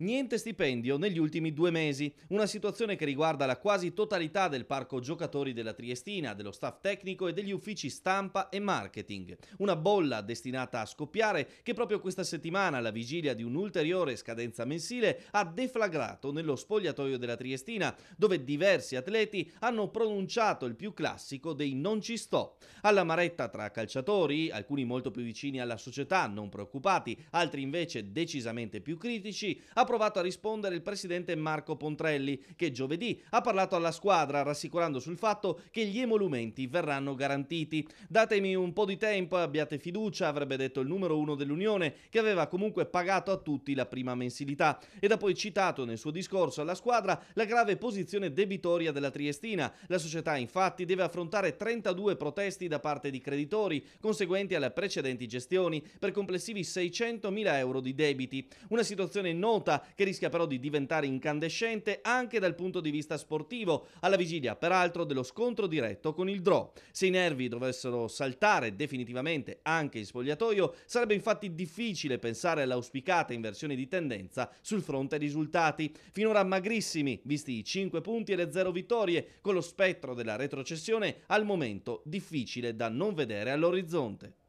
Niente stipendio negli ultimi due mesi, una situazione che riguarda la quasi totalità del parco giocatori della Triestina, dello staff tecnico e degli uffici stampa e marketing. Una bolla destinata a scoppiare che proprio questa settimana, alla vigilia di un'ulteriore scadenza mensile, ha deflagrato nello spogliatoio della Triestina, dove diversi atleti hanno pronunciato il più classico dei non ci sto. Alla maretta tra calciatori, alcuni molto più vicini alla società, non preoccupati, altri invece decisamente più critici, ha provato a rispondere il presidente Marco Pontrelli, che giovedì ha parlato alla squadra rassicurando sul fatto che gli emolumenti verranno garantiti. Datemi un po' di tempo e abbiate fiducia, avrebbe detto il numero uno dell'Unione, che aveva comunque pagato a tutti la prima mensilità. Ed ha poi citato nel suo discorso alla squadra la grave posizione debitoria della Triestina. La società infatti deve affrontare 32 protesti da parte di creditori, conseguenti alle precedenti gestioni, per complessivi 600.000 euro di debiti. Una situazione nota che rischia però di diventare incandescente anche dal punto di vista sportivo, alla vigilia peraltro dello scontro diretto con il draw. Se i nervi dovessero saltare definitivamente anche in spogliatoio, sarebbe infatti difficile pensare all'auspicata inversione di tendenza sul fronte risultati, finora magrissimi, visti i 5 punti e le 0 vittorie, con lo spettro della retrocessione al momento difficile da non vedere all'orizzonte.